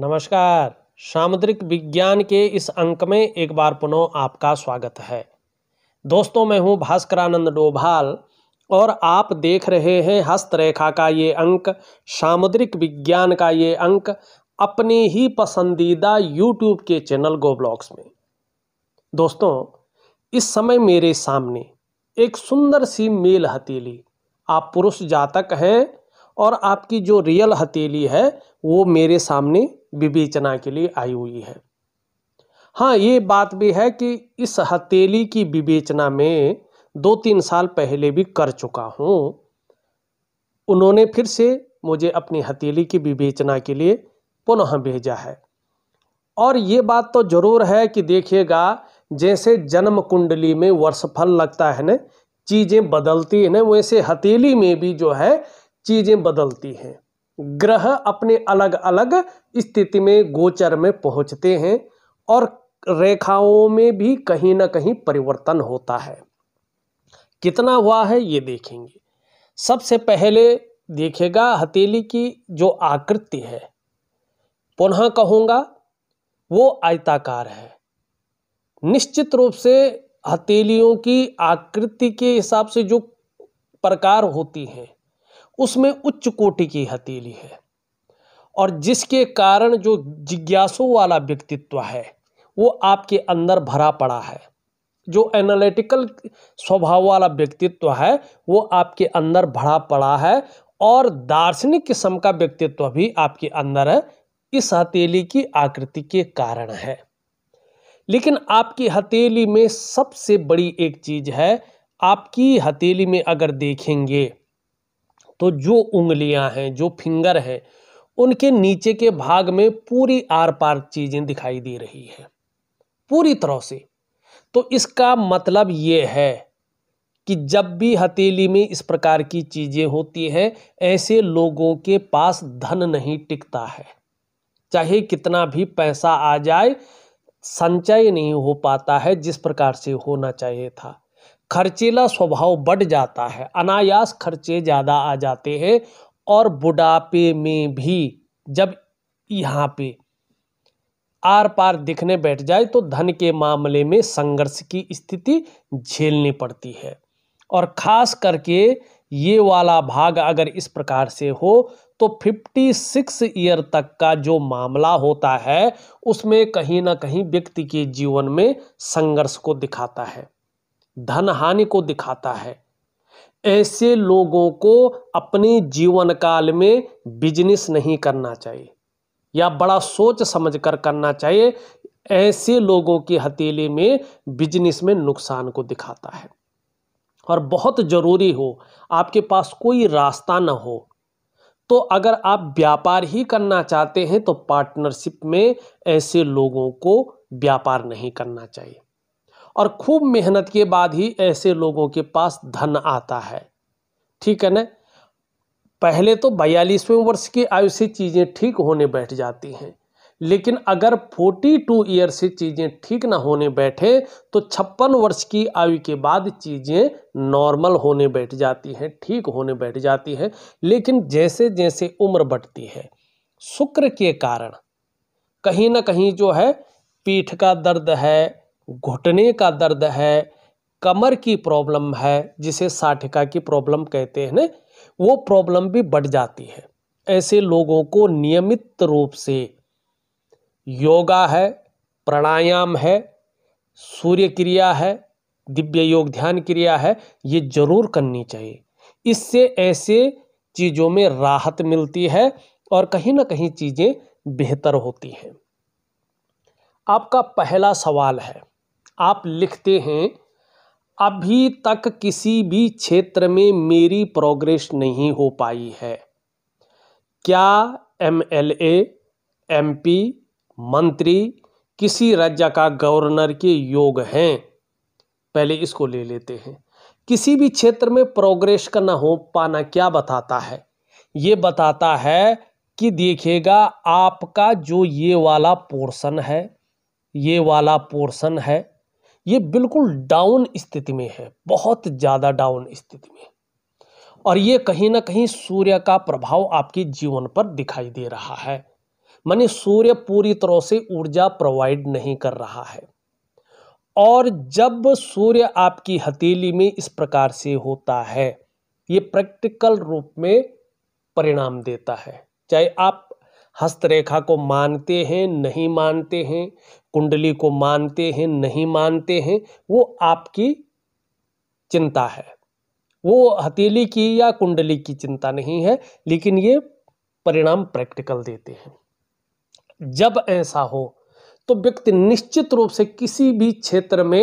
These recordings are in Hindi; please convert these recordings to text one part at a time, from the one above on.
नमस्कार सामुद्रिक विज्ञान के इस अंक में एक बार पुनः आपका स्वागत है दोस्तों मैं हूं भास्करानंद डोभाल और आप देख रहे हैं हस्तरेखा का ये अंक सामुद्रिक विज्ञान का ये अंक अपने ही पसंदीदा यूट्यूब के चैनल गो ब्लॉग्स में दोस्तों इस समय मेरे सामने एक सुंदर सी मेल हथेली आप पुरुष जातक हैं और आपकी जो रियल हथेली है वो मेरे सामने विवेचना के लिए आई हुई है हाँ ये बात भी है कि इस हथेली की विवेचना में दो तीन साल पहले भी कर चुका हूँ उन्होंने फिर से मुझे अपनी हथेली की विवेचना के लिए पुनः भेजा है और ये बात तो जरूर है कि देखिएगा जैसे जन्म कुंडली में वर्षफल लगता है ना चीज़ें बदलती हैं ना वैसे हथेली में भी जो है चीज़ें बदलती हैं ग्रह अपने अलग अलग स्थिति में गोचर में पहुंचते हैं और रेखाओं में भी कहीं ना कहीं परिवर्तन होता है कितना हुआ है ये देखेंगे सबसे पहले देखेगा हथेली की जो आकृति है पुनः कहूँगा वो आयताकार है निश्चित रूप से हथेलियों की आकृति के हिसाब से जो प्रकार होती हैं उसमें उच्च कोटि की हथेली है और जिसके कारण जो जिज्ञासु वाला व्यक्तित्व है वो आपके अंदर भरा पड़ा है जो एनालिटिकल स्वभाव वाला व्यक्तित्व है वो आपके अंदर भरा पड़ा है और दार्शनिक किस्म का व्यक्तित्व भी आपके अंदर है इस हथेली की आकृति के कारण है लेकिन आपकी हथेली में सबसे बड़ी एक चीज है आपकी हथेली में अगर देखेंगे तो जो उंगलियां हैं जो फिंगर हैं उनके नीचे के भाग में पूरी आर पार चीज़ें दिखाई दे रही है पूरी तरह से तो इसका मतलब ये है कि जब भी हथेली में इस प्रकार की चीज़ें होती है ऐसे लोगों के पास धन नहीं टिकता है चाहे कितना भी पैसा आ जाए संचय नहीं हो पाता है जिस प्रकार से होना चाहिए था खर्चीला स्वभाव बढ़ जाता है अनायास खर्चे ज़्यादा आ जाते हैं और बुढ़ापे में भी जब यहाँ पे आर पार दिखने बैठ जाए तो धन के मामले में संघर्ष की स्थिति झेलनी पड़ती है और ख़ास करके ये वाला भाग अगर इस प्रकार से हो तो 56 ईयर तक का जो मामला होता है उसमें कहीं ना कहीं व्यक्ति के जीवन में संघर्ष को दिखाता है धन हानि को दिखाता है ऐसे लोगों को अपने जीवन काल में बिजनेस नहीं करना चाहिए या बड़ा सोच समझकर करना चाहिए ऐसे लोगों की हथेली में बिजनेस में नुकसान को दिखाता है और बहुत ज़रूरी हो आपके पास कोई रास्ता ना हो तो अगर आप व्यापार ही करना चाहते हैं तो पार्टनरशिप में ऐसे लोगों को व्यापार नहीं करना चाहिए और खूब मेहनत के बाद ही ऐसे लोगों के पास धन आता है ठीक है ना पहले तो बयालीसवें वर्ष की आयु से चीज़ें ठीक होने बैठ जाती हैं लेकिन अगर 42 ईयर से चीज़ें ठीक ना होने बैठे तो छप्पन वर्ष की आयु के बाद चीज़ें नॉर्मल होने बैठ जाती हैं ठीक होने बैठ जाती हैं लेकिन जैसे जैसे उम्र बढ़ती है शुक्र के कारण कहीं ना कहीं जो है पीठ का दर्द है घुटने का दर्द है कमर की प्रॉब्लम है जिसे साठिका की प्रॉब्लम कहते हैं ना वो प्रॉब्लम भी बढ़ जाती है ऐसे लोगों को नियमित रूप से योगा है प्राणायाम है सूर्य क्रिया है दिव्य योग ध्यान क्रिया है ये जरूर करनी चाहिए इससे ऐसे चीज़ों में राहत मिलती है और कहीं ना कहीं चीज़ें बेहतर होती हैं आपका पहला सवाल है आप लिखते हैं अभी तक किसी भी क्षेत्र में मेरी प्रोग्रेस नहीं हो पाई है क्या एम एल एम पी मंत्री किसी राज्य का गवर्नर के योग हैं पहले इसको ले लेते हैं किसी भी क्षेत्र में प्रोग्रेस का ना हो पाना क्या बताता है ये बताता है कि देखिएगा आपका जो ये वाला पोर्शन है ये वाला पोर्शन है ये बिल्कुल डाउन स्थिति में है बहुत ज़्यादा डाउन स्थिति में और ये कहीं ना कहीं सूर्य का प्रभाव आपके जीवन पर दिखाई दे रहा है मानी सूर्य पूरी तरह से ऊर्जा प्रोवाइड नहीं कर रहा है और जब सूर्य आपकी हथेली में इस प्रकार से होता है ये प्रैक्टिकल रूप में परिणाम देता है चाहे आप हस्तरेखा को मानते हैं नहीं मानते हैं कुंडली को मानते हैं नहीं मानते हैं वो आपकी चिंता है वो हथेली की या कुंडली की चिंता नहीं है लेकिन ये परिणाम प्रैक्टिकल देते हैं जब ऐसा हो तो व्यक्ति निश्चित रूप से किसी भी क्षेत्र में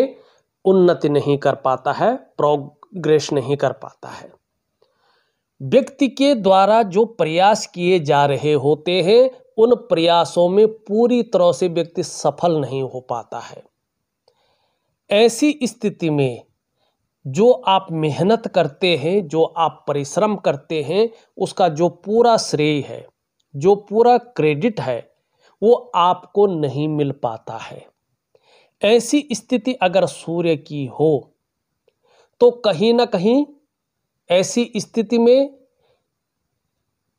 उन्नति नहीं कर पाता है प्रोग्रेस नहीं कर पाता है व्यक्ति के द्वारा जो प्रयास किए जा रहे होते हैं उन प्रयासों में पूरी तरह से व्यक्ति सफल नहीं हो पाता है ऐसी स्थिति में जो आप मेहनत करते हैं जो आप परिश्रम करते हैं उसका जो पूरा श्रेय है जो पूरा क्रेडिट है वो आपको नहीं मिल पाता है ऐसी स्थिति अगर सूर्य की हो तो कहीं ना कहीं ऐसी स्थिति में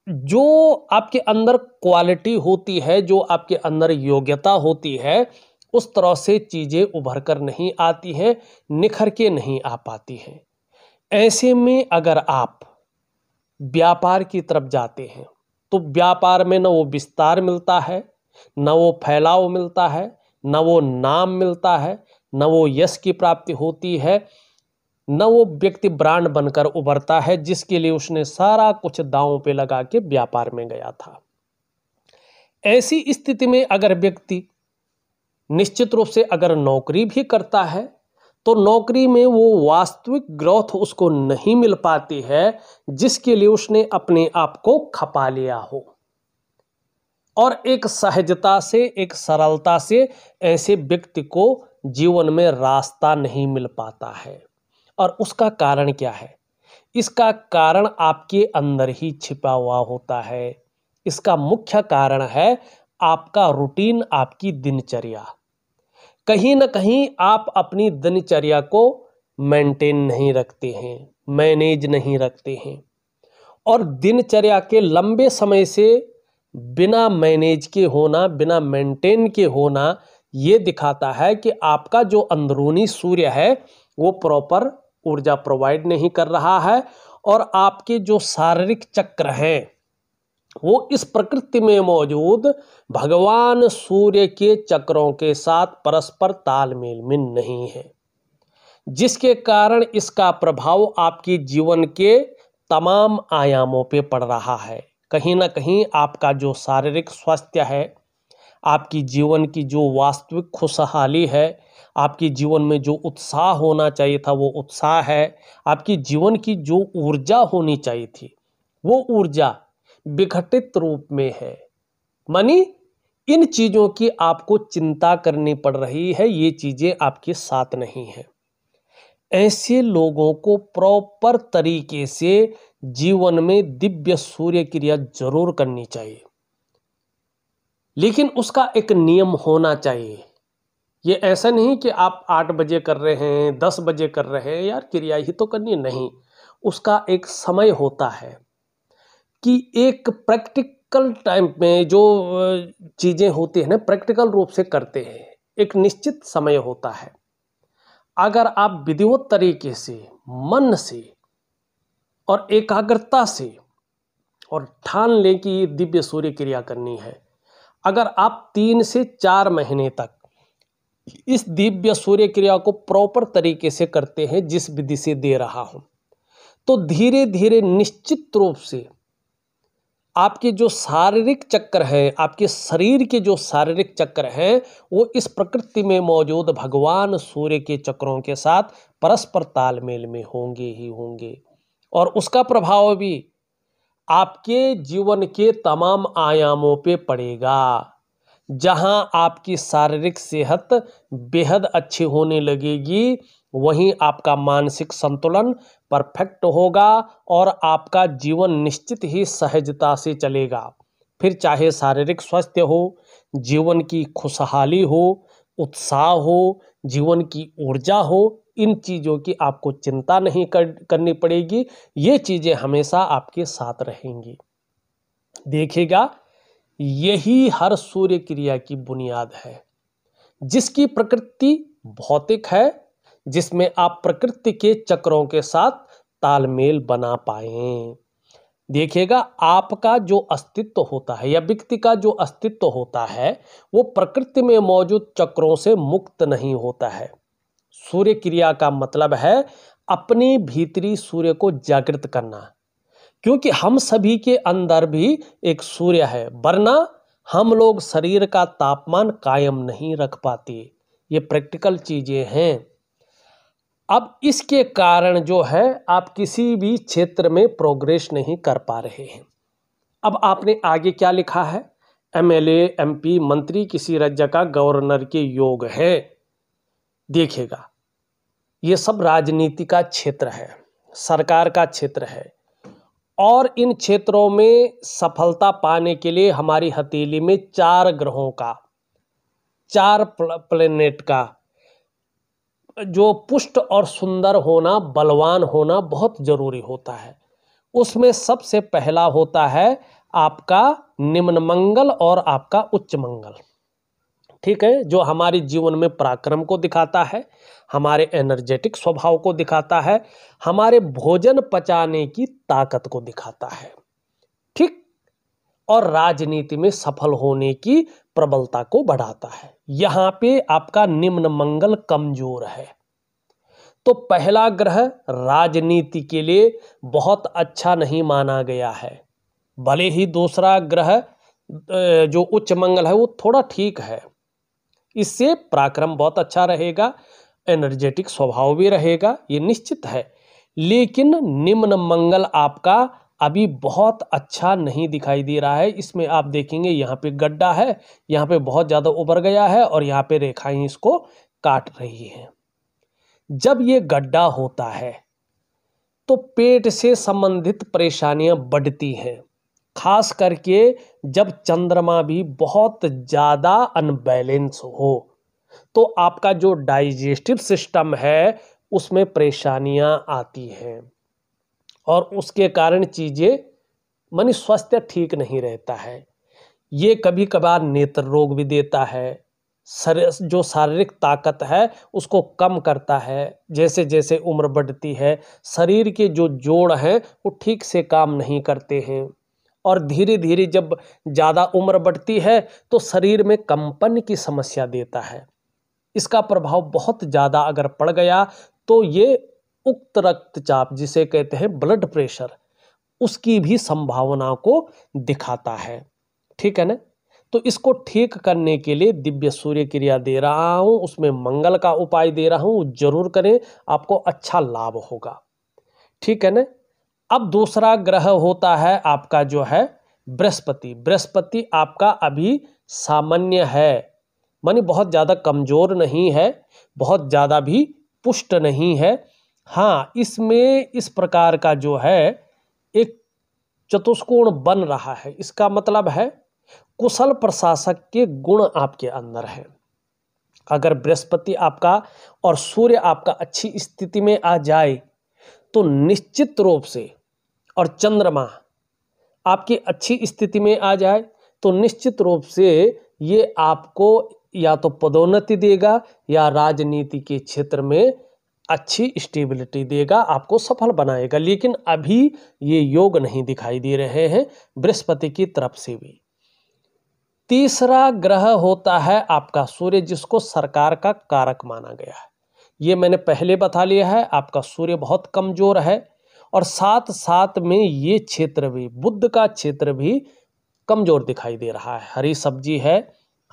जो आपके अंदर क्वालिटी होती है जो आपके अंदर योग्यता होती है उस तरह से चीज़ें उभर कर नहीं आती हैं निखर के नहीं आ पाती हैं ऐसे में अगर आप व्यापार की तरफ जाते हैं तो व्यापार में न वो विस्तार मिलता है न वो फैलाव मिलता है न वो नाम मिलता है न वो यश की प्राप्ति होती है न वो व्यक्ति ब्रांड बनकर उभरता है जिसके लिए उसने सारा कुछ दावों पे लगा के व्यापार में गया था ऐसी स्थिति में अगर व्यक्ति निश्चित रूप से अगर नौकरी भी करता है तो नौकरी में वो वास्तविक ग्रोथ उसको नहीं मिल पाती है जिसके लिए उसने अपने आप को खपा लिया हो और एक सहजता से एक सरलता से ऐसे व्यक्ति को जीवन में रास्ता नहीं मिल पाता है और उसका कारण क्या है इसका कारण आपके अंदर ही छिपा हुआ होता है इसका मुख्य कारण है आपका रूटीन आपकी दिनचर्या कहीं ना कहीं आप अपनी दिनचर्या को मेंटेन नहीं रखते हैं मैनेज नहीं रखते हैं और दिनचर्या के लंबे समय से बिना मैनेज के होना बिना मेंटेन के होना ये दिखाता है कि आपका जो अंदरूनी सूर्य है वो प्रॉपर ऊर्जा प्रोवाइड नहीं कर रहा है और आपके जो शारीरिक चक्र हैं वो इस प्रकृति में मौजूद भगवान सूर्य के चक्रों के साथ परस्पर तालमेल में नहीं है जिसके कारण इसका प्रभाव आपके जीवन के तमाम आयामों पे पड़ रहा है कहीं ना कहीं आपका जो शारीरिक स्वास्थ्य है आपकी जीवन की जो वास्तविक खुशहाली है आपके जीवन में जो उत्साह होना चाहिए था वो उत्साह है आपकी जीवन की जो ऊर्जा होनी चाहिए थी वो ऊर्जा विघटित रूप में है मानी इन चीज़ों की आपको चिंता करनी पड़ रही है ये चीज़ें आपके साथ नहीं है ऐसे लोगों को प्रॉपर तरीके से जीवन में दिव्य सूर्य क्रिया जरूर करनी चाहिए लेकिन उसका एक नियम होना चाहिए ये ऐसा नहीं कि आप आठ बजे कर रहे हैं दस बजे कर रहे हैं यार क्रिया ही तो करनी नहीं उसका एक समय होता है कि एक प्रैक्टिकल टाइम में जो चीज़ें होती हैं ना प्रैक्टिकल रूप से करते हैं एक निश्चित समय होता है अगर आप विधिवत तरीके से मन से और एकाग्रता से और ठान लें कि दिव्य सूर्य क्रिया करनी है अगर आप तीन से चार महीने तक इस दिव्य सूर्य क्रिया को प्रॉपर तरीके से करते हैं जिस विधि से दे रहा हूं तो धीरे धीरे निश्चित रूप से आपके जो शारीरिक चक्र हैं आपके शरीर के जो शारीरिक चक्र हैं वो इस प्रकृति में मौजूद भगवान सूर्य के चक्रों के साथ परस्पर तालमेल में होंगे ही होंगे और उसका प्रभाव भी आपके जीवन के तमाम आयामों पे पड़ेगा जहां आपकी शारीरिक सेहत बेहद अच्छी होने लगेगी वहीं आपका मानसिक संतुलन परफेक्ट होगा और आपका जीवन निश्चित ही सहजता से चलेगा फिर चाहे शारीरिक स्वास्थ्य हो जीवन की खुशहाली हो उत्साह हो जीवन की ऊर्जा हो इन चीज़ों की आपको चिंता नहीं कर करनी पड़ेगी ये चीज़ें हमेशा आपके साथ रहेंगी देखिएगा यही हर सूर्य क्रिया की बुनियाद है जिसकी प्रकृति भौतिक है जिसमें आप प्रकृति के चक्रों के साथ तालमेल बना पाए देखिएगा आपका जो अस्तित्व होता है या व्यक्ति का जो अस्तित्व होता है वो प्रकृति में मौजूद चक्रों से मुक्त नहीं होता है सूर्य क्रिया का मतलब है अपने भीतरी सूर्य को जागृत करना क्योंकि हम सभी के अंदर भी एक सूर्य है वरना हम लोग शरीर का तापमान कायम नहीं रख पाते ये प्रैक्टिकल चीज़ें हैं अब इसके कारण जो है आप किसी भी क्षेत्र में प्रोग्रेस नहीं कर पा रहे हैं अब आपने आगे क्या लिखा है एमएलए एमपी मंत्री किसी राज्य का गवर्नर के योग है देखेगा ये सब राजनीति का क्षेत्र है सरकार का क्षेत्र है और इन क्षेत्रों में सफलता पाने के लिए हमारी हथेली में चार ग्रहों का चार प्लेनेट का जो पुष्ट और सुंदर होना बलवान होना बहुत जरूरी होता है उसमें सबसे पहला होता है आपका निम्न मंगल और आपका उच्च मंगल ठीक है जो हमारे जीवन में पराक्रम को दिखाता है हमारे एनर्जेटिक स्वभाव को दिखाता है हमारे भोजन पचाने की ताकत को दिखाता है ठीक और राजनीति में सफल होने की प्रबलता को बढ़ाता है यहां पे आपका निम्न मंगल कमजोर है तो पहला ग्रह राजनीति के लिए बहुत अच्छा नहीं माना गया है भले ही दूसरा ग्रह जो उच्च मंगल है वो थोड़ा ठीक है इससे पराक्रम बहुत अच्छा रहेगा एनर्जेटिक स्वभाव भी रहेगा ये निश्चित है लेकिन निम्न मंगल आपका अभी बहुत अच्छा नहीं दिखाई दे रहा है इसमें आप देखेंगे यहाँ पे गड्ढा है यहाँ पे बहुत ज़्यादा उभर गया है और यहाँ पे रेखाएं इसको काट रही हैं जब ये गड्ढा होता है तो पेट से संबंधित परेशानियां बढ़ती हैं खास करके जब चंद्रमा भी बहुत ज़्यादा अनबैलेंस हो तो आपका जो डाइजेस्टिव सिस्टम है उसमें परेशानियाँ आती हैं और उसके कारण चीज़ें मनी स्वास्थ्य ठीक नहीं रहता है ये कभी कभार नेत्र रोग भी देता है सर जो शारीरिक ताकत है उसको कम करता है जैसे जैसे उम्र बढ़ती है शरीर के जो जोड़ हैं वो ठीक से काम नहीं करते हैं और धीरे धीरे जब ज़्यादा उम्र बढ़ती है तो शरीर में कंपन की समस्या देता है इसका प्रभाव बहुत ज़्यादा अगर पड़ गया तो ये उक्त रक्तचाप जिसे कहते हैं ब्लड प्रेशर उसकी भी संभावना को दिखाता है ठीक है ना तो इसको ठीक करने के लिए दिव्य सूर्य क्रिया दे रहा हूँ उसमें मंगल का उपाय दे रहा हूँ जरूर करें आपको अच्छा लाभ होगा ठीक है ना अब दूसरा ग्रह होता है आपका जो है बृहस्पति बृहस्पति आपका अभी सामान्य है मानी बहुत ज़्यादा कमज़ोर नहीं है बहुत ज़्यादा भी पुष्ट नहीं है हाँ इसमें इस प्रकार का जो है एक चतुष्कोण बन रहा है इसका मतलब है कुशल प्रशासक के गुण आपके अंदर है अगर बृहस्पति आपका और सूर्य आपका अच्छी स्थिति में आ जाए तो निश्चित रूप से और चंद्रमा आपकी अच्छी स्थिति में आ जाए तो निश्चित रूप से ये आपको या तो पदोन्नति देगा या राजनीति के क्षेत्र में अच्छी स्टेबिलिटी देगा आपको सफल बनाएगा लेकिन अभी ये योग नहीं दिखाई दे रहे हैं बृहस्पति की तरफ से भी तीसरा ग्रह होता है आपका सूर्य जिसको सरकार का कारक माना गया है ये मैंने पहले बता लिया है आपका सूर्य बहुत कमज़ोर है और साथ साथ में ये क्षेत्र भी बुद्ध का क्षेत्र भी कमज़ोर दिखाई दे रहा है हरी सब्जी है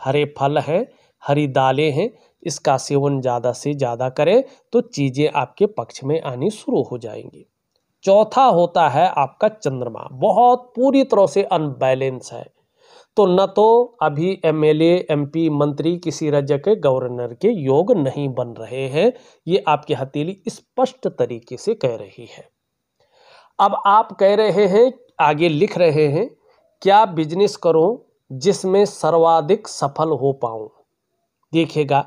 हरे फल है हरी दालें हैं इसका सेवन ज़्यादा से ज़्यादा करें तो चीज़ें आपके पक्ष में आनी शुरू हो जाएंगी चौथा होता है आपका चंद्रमा बहुत पूरी तरह से अनबैलेंस है तो न तो अभी एमएलए एमपी मंत्री किसी राज्य के गवर्नर के योग नहीं बन रहे हैं ये आपकी हथेली स्पष्ट तरीके से कह रही है अब आप कह रहे हैं आगे लिख रहे हैं क्या बिजनेस करो जिसमें सर्वाधिक सफल हो पाऊं देखिएगा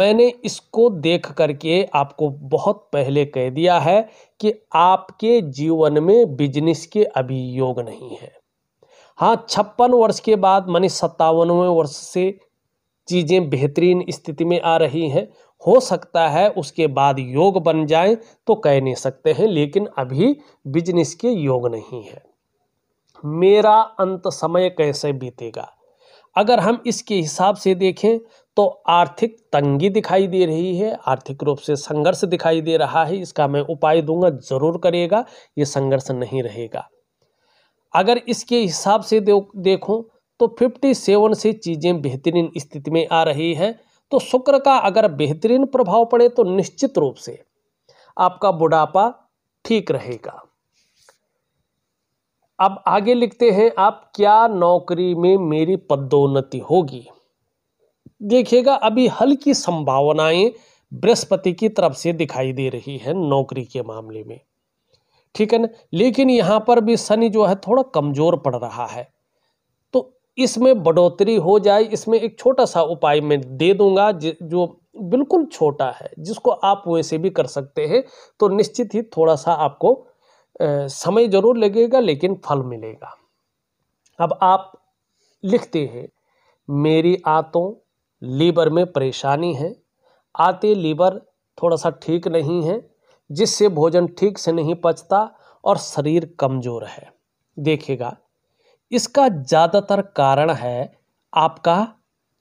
मैंने इसको देख करके आपको बहुत पहले कह दिया है कि आपके जीवन में बिजनेस के अभी योग नहीं है हाँ छप्पन वर्ष के बाद मानी सत्तावनवें वर्ष से चीज़ें बेहतरीन स्थिति में आ रही हैं हो सकता है उसके बाद योग बन जाए तो कह नहीं सकते हैं लेकिन अभी बिजनेस के योग नहीं है मेरा अंत समय कैसे बीतेगा अगर हम इसके हिसाब से देखें तो आर्थिक तंगी दिखाई दे रही है आर्थिक रूप से संघर्ष दिखाई दे रहा है इसका मैं उपाय दूंगा जरूर करेगा ये संघर्ष नहीं रहेगा अगर इसके हिसाब से देखो तो 57 से चीज़ें बेहतरीन स्थिति में आ रही है तो शुक्र का अगर बेहतरीन प्रभाव पड़े तो निश्चित रूप से आपका बुढ़ापा ठीक रहेगा अब आगे लिखते हैं आप क्या नौकरी में मेरी पदोन्नति होगी देखिएगा अभी हल्की संभावनाएं बृहस्पति की तरफ से दिखाई दे रही है नौकरी के मामले में ठीक है ना लेकिन यहाँ पर भी शनि जो है थोड़ा कमज़ोर पड़ रहा है तो इसमें बढ़ोतरी हो जाए इसमें एक छोटा सा उपाय मैं दे दूंगा जो बिल्कुल छोटा है जिसको आप वैसे भी कर सकते हैं तो निश्चित ही थोड़ा सा आपको समय जरूर लगेगा लेकिन फल मिलेगा अब आप लिखते हैं मेरी आतों लीवर में परेशानी है आते लीवर थोड़ा सा ठीक नहीं है जिससे भोजन ठीक से नहीं पचता और शरीर कमज़ोर है देखिएगा इसका ज़्यादातर कारण है आपका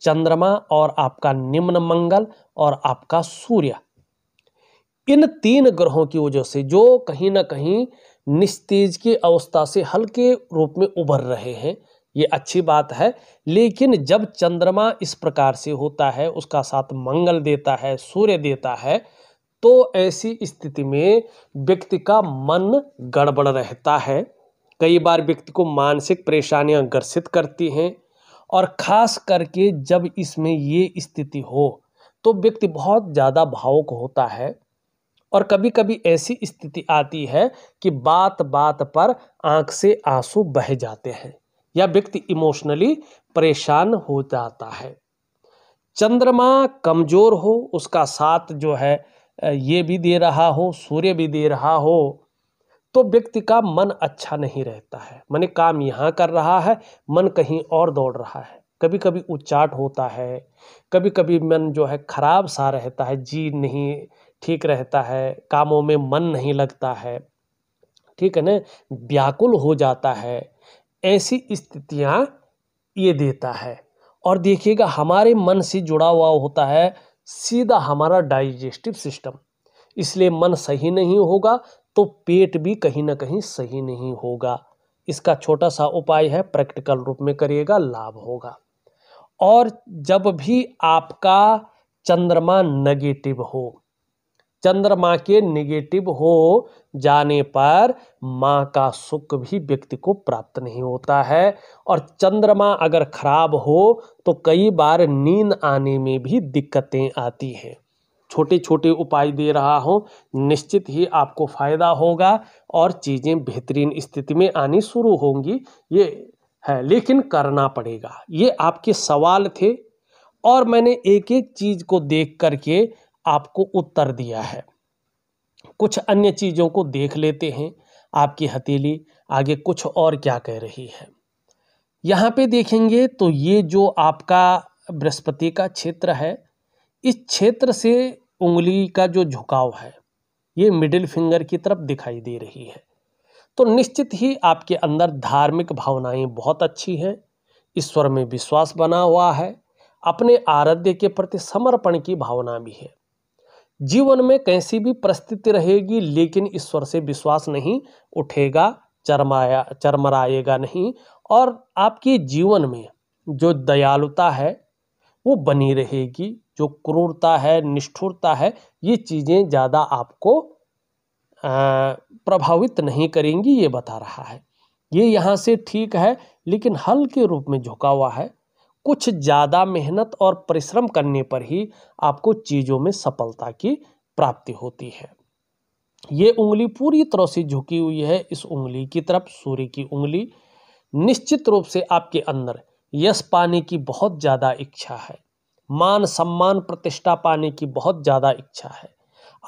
चंद्रमा और आपका निम्न मंगल और आपका सूर्य इन तीन ग्रहों की वजह से जो कहीं ना कहीं निस्तेज की अवस्था से हल्के रूप में उभर रहे हैं ये अच्छी बात है लेकिन जब चंद्रमा इस प्रकार से होता है उसका साथ मंगल देता है सूर्य देता है तो ऐसी स्थिति में व्यक्ति का मन गड़बड़ रहता है कई बार व्यक्ति को मानसिक परेशानियां ग्रसित करती हैं और खास करके जब इसमें ये स्थिति हो तो व्यक्ति बहुत ज़्यादा भावुक होता है और कभी कभी ऐसी स्थिति आती है कि बात बात पर आंख से आंसू बह जाते हैं या व्यक्ति इमोशनली परेशान हो जाता है चंद्रमा कमज़ोर हो उसका साथ जो है ये भी दे रहा हो सूर्य भी दे रहा हो तो व्यक्ति का मन अच्छा नहीं रहता है मैंने काम यहाँ कर रहा है मन कहीं और दौड़ रहा है कभी कभी उच्चाट होता है कभी कभी मन जो है खराब सा रहता है जी नहीं ठीक रहता है कामों में मन नहीं लगता है ठीक है ना व्याकुल हो जाता है ऐसी स्थितियाँ ये देता है और देखिएगा हमारे मन से जुड़ा हुआ होता है सीधा हमारा डाइजेस्टिव सिस्टम इसलिए मन सही नहीं होगा तो पेट भी कहीं ना कहीं सही नहीं होगा इसका छोटा सा उपाय है प्रैक्टिकल रूप में करिएगा लाभ होगा और जब भी आपका चंद्रमा नेगेटिव हो चंद्रमा के निगेटिव हो जाने पर माँ का सुख भी व्यक्ति को प्राप्त नहीं होता है और चंद्रमा अगर खराब हो तो कई बार नींद आने में भी दिक्कतें आती हैं छोटे छोटे उपाय दे रहा हूँ निश्चित ही आपको फायदा होगा और चीज़ें बेहतरीन स्थिति में आनी शुरू होंगी ये है लेकिन करना पड़ेगा ये आपके सवाल थे और मैंने एक एक चीज़ को देख करके आपको उत्तर दिया है कुछ अन्य चीज़ों को देख लेते हैं आपकी हथेली आगे कुछ और क्या कह रही है यहाँ पे देखेंगे तो ये जो आपका बृहस्पति का क्षेत्र है इस क्षेत्र से उंगली का जो झुकाव है ये मिडिल फिंगर की तरफ दिखाई दे रही है तो निश्चित ही आपके अंदर धार्मिक भावनाएं बहुत अच्छी हैं ईश्वर में विश्वास बना हुआ है अपने आराध्य के प्रति समर्पण की भावना भी है जीवन में कैसी भी परिस्थिति रहेगी लेकिन ईश्वर से विश्वास नहीं उठेगा चरमाया चरमराएगा नहीं और आपके जीवन में जो दयालुता है वो बनी रहेगी जो क्रूरता है निष्ठुरता है ये चीज़ें ज़्यादा आपको आ, प्रभावित नहीं करेंगी ये बता रहा है ये यहाँ से ठीक है लेकिन हल के रूप में झुका हुआ है कुछ ज़्यादा मेहनत और परिश्रम करने पर ही आपको चीज़ों में सफलता की प्राप्ति होती है ये उंगली पूरी तरह से झुकी हुई है इस उंगली की तरफ सूर्य की उंगली निश्चित रूप से आपके अंदर यश पाने की बहुत ज़्यादा इच्छा है मान सम्मान प्रतिष्ठा पाने की बहुत ज़्यादा इच्छा है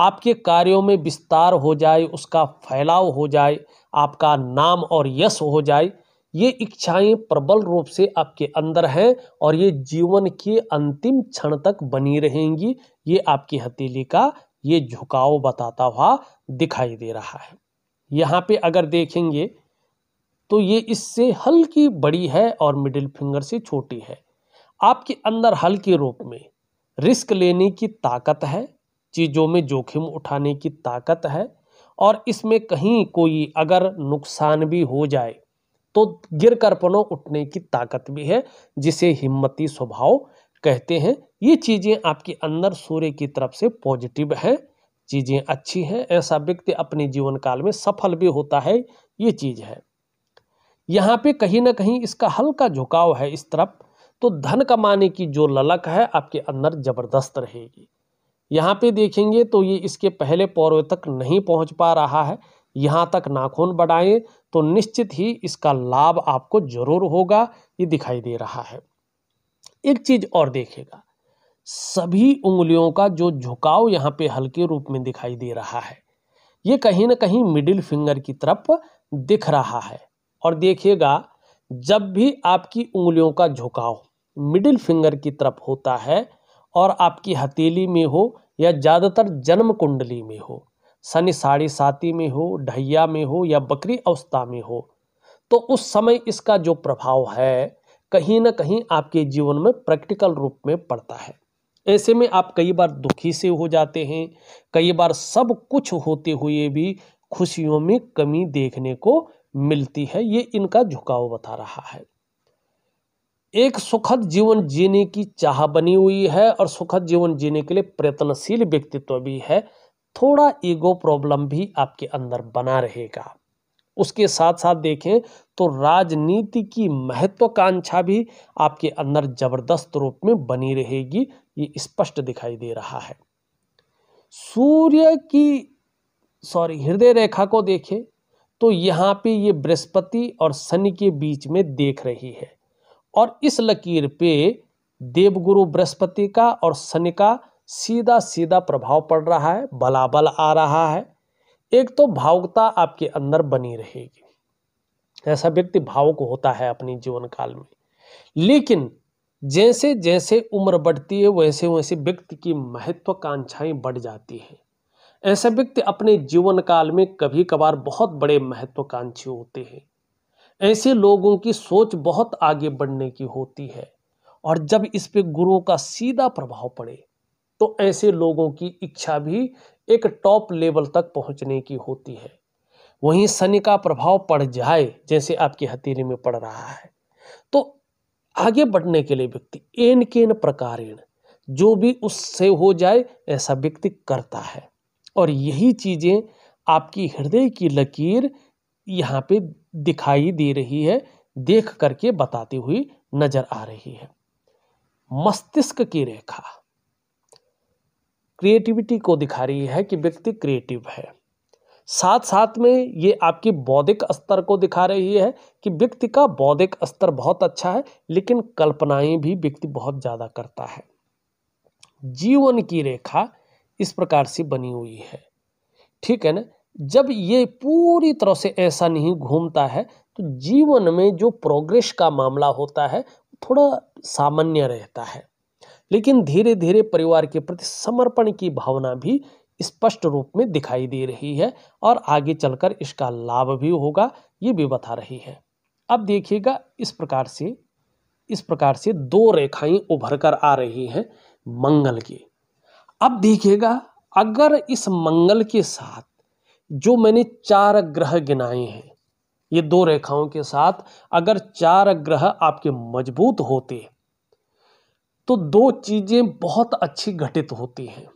आपके कार्यों में विस्तार हो जाए उसका फैलाव हो जाए आपका नाम और यश हो जाए ये इच्छाएं प्रबल रूप से आपके अंदर हैं और ये जीवन के अंतिम क्षण तक बनी रहेंगी ये आपकी हथेली का ये झुकाव बताता हुआ दिखाई दे रहा है यहाँ पे अगर देखेंगे तो ये इससे हल्की बड़ी है और मिडिल फिंगर से छोटी है आपके अंदर हल्के रूप में रिस्क लेने की ताकत है चीज़ों में जोखिम उठाने की ताकत है और इसमें कहीं कोई अगर नुकसान भी हो जाए तो गिर कर पनो उठने की ताकत भी है जिसे हिम्मती स्वभाव कहते हैं ये चीज़ें आपके अंदर सूर्य की तरफ से पॉजिटिव है चीज़ें अच्छी हैं ऐसा व्यक्ति अपने जीवन काल में सफल भी होता है ये चीज़ है यहाँ पे कहीं ना कहीं इसका हल्का झुकाव है इस तरफ तो धन कमाने की जो ललक है आपके अंदर जबरदस्त रहेगी यहाँ पे देखेंगे तो ये इसके पहले पौर्व तक नहीं पहुँच पा रहा है यहाँ तक नाखून बढ़ाएं तो निश्चित ही इसका लाभ आपको जरूर होगा ये दिखाई दे रहा है एक चीज और देखेगा सभी उंगलियों का जो झुकाव यहाँ पे हल्के रूप में दिखाई दे रहा है ये कहीं ना कहीं मिडिल फिंगर की तरफ दिख रहा है और देखिएगा जब भी आपकी उंगलियों का झुकाव मिडिल फिंगर की तरफ होता है और आपकी हथेली में हो या ज़्यादातर जन्म कुंडली में हो शनि साढ़े साती में हो ढैया में हो या बकरी अवस्था में हो तो उस समय इसका जो प्रभाव है कहीं ना कहीं आपके जीवन में प्रैक्टिकल रूप में पड़ता है ऐसे में आप कई बार दुखी से हो जाते हैं कई बार सब कुछ होते हुए भी खुशियों में कमी देखने को मिलती है ये इनका झुकाव बता रहा है एक सुखद जीवन जीने की चाह बनी हुई है और सुखद जीवन जीने के लिए प्रयत्नशील व्यक्तित्व भी है थोड़ा ईगो प्रॉब्लम भी आपके अंदर बना रहेगा उसके साथ साथ देखें तो राजनीति की महत्वाकांक्षा भी आपके अंदर जबरदस्त रूप में बनी रहेगी ये स्पष्ट दिखाई दे रहा है सूर्य की सॉरी हृदय रेखा को देखें तो यहाँ पे ये बृहस्पति और शनि के बीच में देख रही है और इस लकीर पे देवगुरु बृहस्पति का और शनि का सीधा सीधा प्रभाव पड़ रहा है बलाबल आ रहा है एक तो भावुकता आपके अंदर बनी रहेगी ऐसा व्यक्ति भावुक होता है अपनी जीवन काल में लेकिन जैसे जैसे उम्र बढ़ती है वैसे वैसे व्यक्ति की महत्वाकांक्षाएं बढ़ जाती हैं ऐसे व्यक्ति अपने जीवन काल में कभी कभार बहुत बड़े महत्वाकांक्षी होते हैं ऐसे लोगों की सोच बहुत आगे बढ़ने की होती है और जब इस पे गुरुओं का सीधा प्रभाव पड़े तो ऐसे लोगों की इच्छा भी एक टॉप लेवल तक पहुंचने की होती है वहीं शनि का प्रभाव पड़ जाए जैसे आपकी हथेली में पड़ रहा है तो आगे बढ़ने के लिए व्यक्ति एन केन प्रकार जो भी उससे हो जाए ऐसा व्यक्ति करता है और यही चीज़ें आपकी हृदय की लकीर यहाँ पे दिखाई दे रही है देख करके बताती हुई नजर आ रही है मस्तिष्क की रेखा क्रिएटिविटी को दिखा रही है कि व्यक्ति क्रिएटिव है साथ साथ में ये आपकी बौद्धिक स्तर को दिखा रही है कि व्यक्ति का बौद्धिक स्तर बहुत अच्छा है लेकिन कल्पनाएं भी व्यक्ति बहुत ज़्यादा करता है जीवन की रेखा इस प्रकार से बनी हुई है ठीक है ना जब ये पूरी तरह से ऐसा नहीं घूमता है तो जीवन में जो प्रोग्रेस का मामला होता है थोड़ा सामान्य रहता है लेकिन धीरे धीरे परिवार के प्रति समर्पण की भावना भी स्पष्ट रूप में दिखाई दे रही है और आगे चलकर इसका लाभ भी होगा ये भी बता रही है अब देखिएगा इस प्रकार से इस प्रकार से दो रेखाएं उभर कर आ रही हैं मंगल की अब देखिएगा अगर इस मंगल के साथ जो मैंने चार ग्रह गिनाए हैं ये दो रेखाओं के साथ अगर चार ग्रह आपके मजबूत होते हैं तो दो चीज़ें बहुत अच्छी घटित होती हैं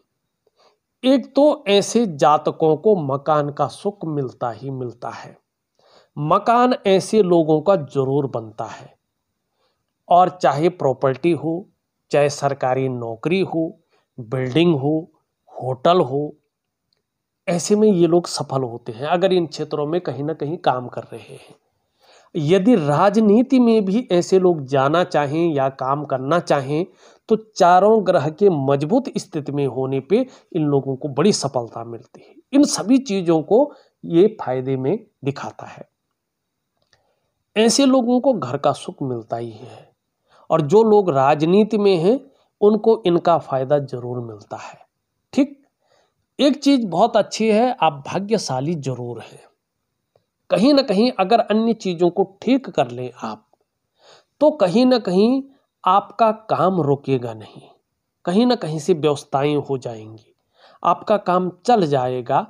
एक तो ऐसे जातकों को मकान का सुख मिलता ही मिलता है मकान ऐसे लोगों का जरूर बनता है और चाहे प्रॉपर्टी हो चाहे सरकारी नौकरी हो बिल्डिंग हो होटल हो ऐसे में ये लोग सफल होते हैं अगर इन क्षेत्रों में कहीं ना कहीं काम कर रहे हैं यदि राजनीति में भी ऐसे लोग जाना चाहें या काम करना चाहें तो चारों ग्रह के मजबूत स्थिति में होने पे इन लोगों को बड़ी सफलता मिलती है इन सभी चीज़ों को ये फायदे में दिखाता है ऐसे लोगों को घर का सुख मिलता ही है और जो लोग राजनीति में हैं उनको इनका फायदा जरूर मिलता है ठीक एक चीज़ बहुत अच्छी है आप भाग्यशाली जरूर हैं कहीं ना कहीं अगर अन्य चीज़ों को ठीक कर लें आप तो कहीं ना कहीं आपका काम रुकेगा नहीं कहीं ना कहीं से व्यवस्थाएं हो जाएंगी आपका काम चल जाएगा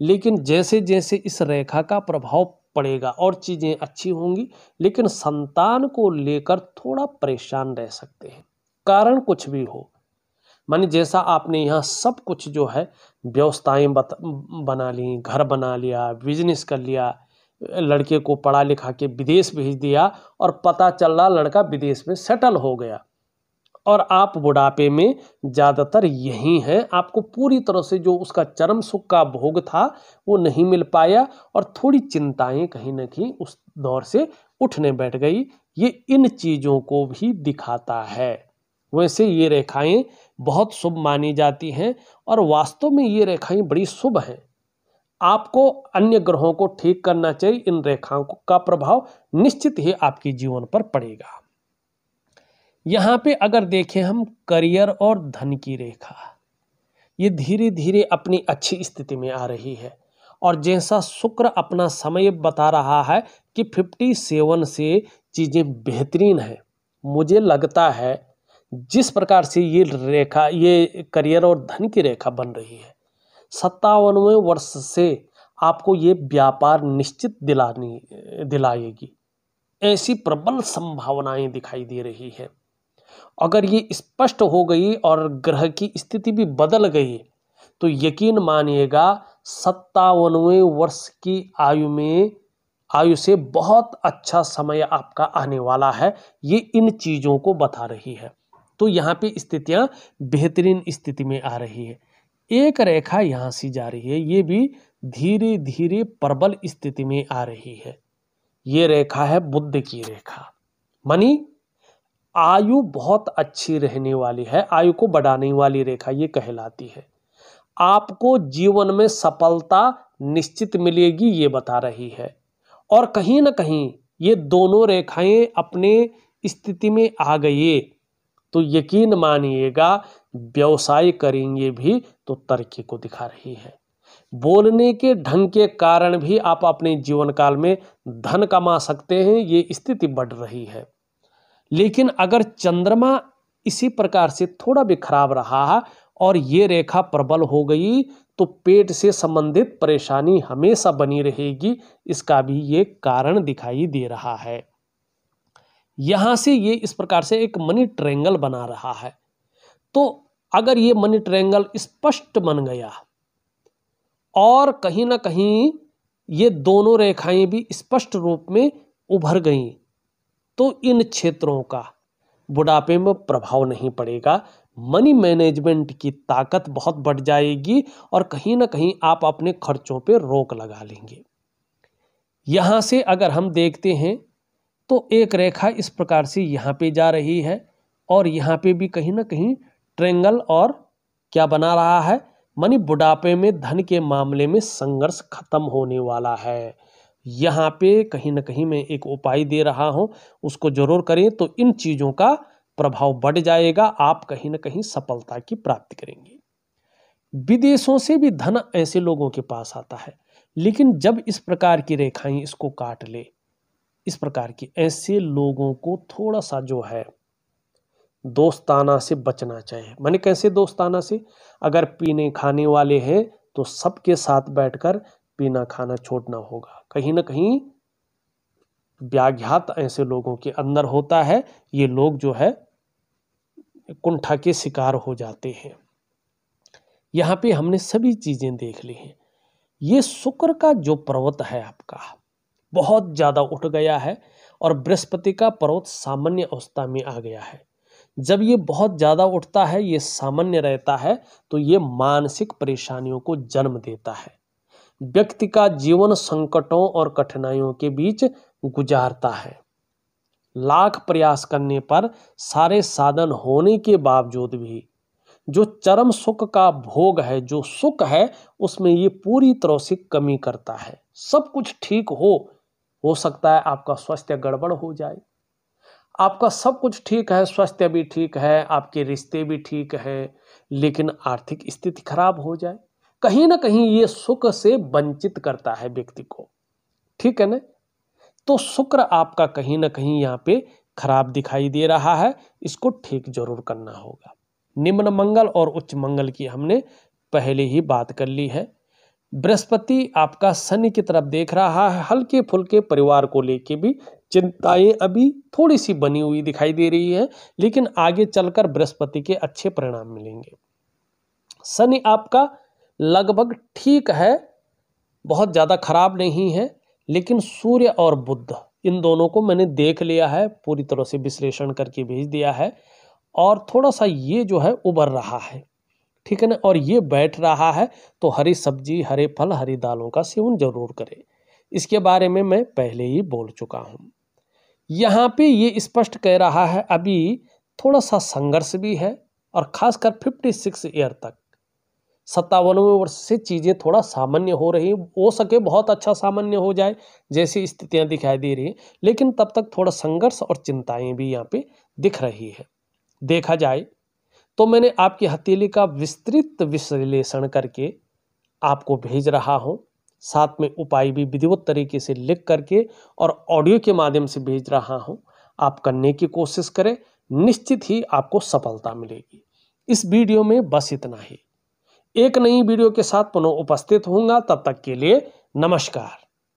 लेकिन जैसे जैसे इस रेखा का प्रभाव पड़ेगा और चीज़ें अच्छी होंगी लेकिन संतान को लेकर थोड़ा परेशान रह सकते हैं कारण कुछ भी हो माने जैसा आपने यहाँ सब कुछ जो है व्यवस्थाएं बना ली घर बना लिया बिजनेस कर लिया लड़के को पढ़ा लिखा के विदेश भेज दिया और पता चल रहा लड़का विदेश में सेटल हो गया और आप बुढ़ापे में ज़्यादातर यही हैं आपको पूरी तरह से जो उसका चरम सुख का भोग था वो नहीं मिल पाया और थोड़ी चिंताएं कहीं ना कहीं उस दौर से उठने बैठ गई ये इन चीज़ों को भी दिखाता है वैसे ये रेखाएं बहुत शुभ मानी जाती हैं और वास्तव में ये रेखाएं बड़ी शुभ हैं आपको अन्य ग्रहों को ठीक करना चाहिए इन रेखाओं का प्रभाव निश्चित ही आपके जीवन पर पड़ेगा यहाँ पे अगर देखें हम करियर और धन की रेखा ये धीरे धीरे अपनी अच्छी स्थिति में आ रही है और जैसा शुक्र अपना समय बता रहा है कि 57 से चीज़ें बेहतरीन हैं मुझे लगता है जिस प्रकार से ये रेखा ये करियर और धन की रेखा बन रही है सत्तावनवें वर्ष से आपको ये व्यापार निश्चित दिलानी दिलाएगी ऐसी प्रबल संभावनाएं दिखाई दे रही है अगर ये स्पष्ट हो गई और ग्रह की स्थिति भी बदल गई तो यकीन मानिएगा सत्तावनवें वर्ष की आयु में आयु से बहुत अच्छा समय आपका आने वाला है ये इन चीज़ों को बता रही है तो यहाँ पे स्थितियाँ बेहतरीन स्थिति में आ रही है एक रेखा यहाँ से जा रही है ये भी धीरे धीरे प्रबल स्थिति में आ रही है ये रेखा है बुद्ध की रेखा मनी आयु बहुत अच्छी रहने वाली है आयु को बढ़ाने वाली रेखा ये कहलाती है आपको जीवन में सफलता निश्चित मिलेगी ये बता रही है और कहीं ना कहीं ये दोनों रेखाएं अपने स्थिति में आ गई तो यकीन मानिएगा व्यवसाय करेंगे भी तो तरक्की को दिखा रही है बोलने के ढंग के कारण भी आप अपने जीवन काल में धन कमा सकते हैं ये स्थिति बढ़ रही है लेकिन अगर चंद्रमा इसी प्रकार से थोड़ा भी खराब रहा और ये रेखा प्रबल हो गई तो पेट से संबंधित परेशानी हमेशा बनी रहेगी इसका भी ये कारण दिखाई दे रहा है यहाँ से ये इस प्रकार से एक मनी ट्रेंगल बना रहा है तो अगर ये मनी ट्रेंगल स्पष्ट बन गया और कहीं ना कहीं ये दोनों रेखाएं भी स्पष्ट रूप में उभर गईं तो इन क्षेत्रों का बुढ़ापे में प्रभाव नहीं पड़ेगा मनी मैनेजमेंट की ताकत बहुत बढ़ जाएगी और कहीं ना कहीं आप अपने खर्चों पे रोक लगा लेंगे यहाँ से अगर हम देखते हैं तो एक रेखा इस प्रकार से यहाँ पे जा रही है और यहाँ पे भी कहीं ना कहीं ट्रेंगल और क्या बना रहा है मनी बुढ़ापे में धन के मामले में संघर्ष खत्म होने वाला है यहाँ पे कहीं ना कहीं मैं एक उपाय दे रहा हूँ उसको जरूर करें तो इन चीज़ों का प्रभाव बढ़ जाएगा आप कहीं ना कहीं सफलता की प्राप्ति करेंगे विदेशों से भी धन ऐसे लोगों के पास आता है लेकिन जब इस प्रकार की रेखाएं इसको काट ले इस प्रकार की ऐसे लोगों को थोड़ा सा जो है दोस्ताना से बचना चाहिए मैंने कैसे दोस्ताना से अगर पीने खाने वाले हैं तो सबके साथ बैठकर पीना खाना छोड़ना होगा कहीं ना कहीं व्याघ्यात ऐसे लोगों के अंदर होता है ये लोग जो है कुंठा के शिकार हो जाते हैं यहाँ पे हमने सभी चीज़ें देख ली हैं ये शुक्र का जो पर्वत है आपका बहुत ज़्यादा उठ गया है और बृहस्पति का पर्वत सामान्य अवस्था में आ गया है जब ये बहुत ज़्यादा उठता है ये सामान्य रहता है तो ये मानसिक परेशानियों को जन्म देता है व्यक्ति का जीवन संकटों और कठिनाइयों के बीच गुजारता है लाख प्रयास करने पर सारे साधन होने के बावजूद भी जो चरम सुख का भोग है जो सुख है उसमें ये पूरी तरह से कमी करता है सब कुछ ठीक हो हो सकता है आपका स्वास्थ्य गड़बड़ हो जाए आपका सब कुछ ठीक है स्वास्थ्य भी ठीक है आपके रिश्ते भी ठीक है लेकिन आर्थिक स्थिति खराब हो जाए कहीं ना कहीं ये सुख से वंचित करता है व्यक्ति को ठीक है ना तो शुक्र आपका कहीं ना कहीं यहाँ पे खराब दिखाई दे रहा है इसको ठीक जरूर करना होगा निम्न मंगल और उच्च मंगल की हमने पहले ही बात कर ली है बृहस्पति आपका शनि की तरफ देख रहा है हल्के फुल्के परिवार को लेके भी चिंताएं अभी थोड़ी सी बनी हुई दिखाई दे रही है लेकिन आगे चलकर बृहस्पति के अच्छे परिणाम मिलेंगे शनि आपका लगभग ठीक है बहुत ज़्यादा खराब नहीं है लेकिन सूर्य और बुद्ध इन दोनों को मैंने देख लिया है पूरी तरह से विश्लेषण करके भेज दिया है और थोड़ा सा ये जो है उभर रहा है ठीक है ना और ये बैठ रहा है तो हरी सब्जी हरे फल हरी दालों का सेवन जरूर करें इसके बारे में मैं पहले ही बोल चुका हूँ यहाँ पे ये स्पष्ट कह रहा है अभी थोड़ा सा संघर्ष भी है और खासकर फिफ्टी सिक्स ईयर तक सत्तावनवें वर्ष से चीज़ें थोड़ा सामान्य हो रही हो सके बहुत अच्छा सामान्य हो जाए जैसी स्थितियाँ दिखाई दे रही हैं लेकिन तब तक थोड़ा संघर्ष और चिंताएँ भी यहाँ पर दिख रही है देखा जाए तो मैंने आपकी हथेली का विस्तृत विश्लेषण करके आपको भेज रहा हूँ साथ में उपाय भी विधिवत तरीके से लिख करके और ऑडियो के माध्यम से भेज रहा हूँ आप करने की कोशिश करें निश्चित ही आपको सफलता मिलेगी इस वीडियो में बस इतना ही एक नई वीडियो के साथ पुनः उपस्थित होऊंगा तब तक के लिए नमस्कार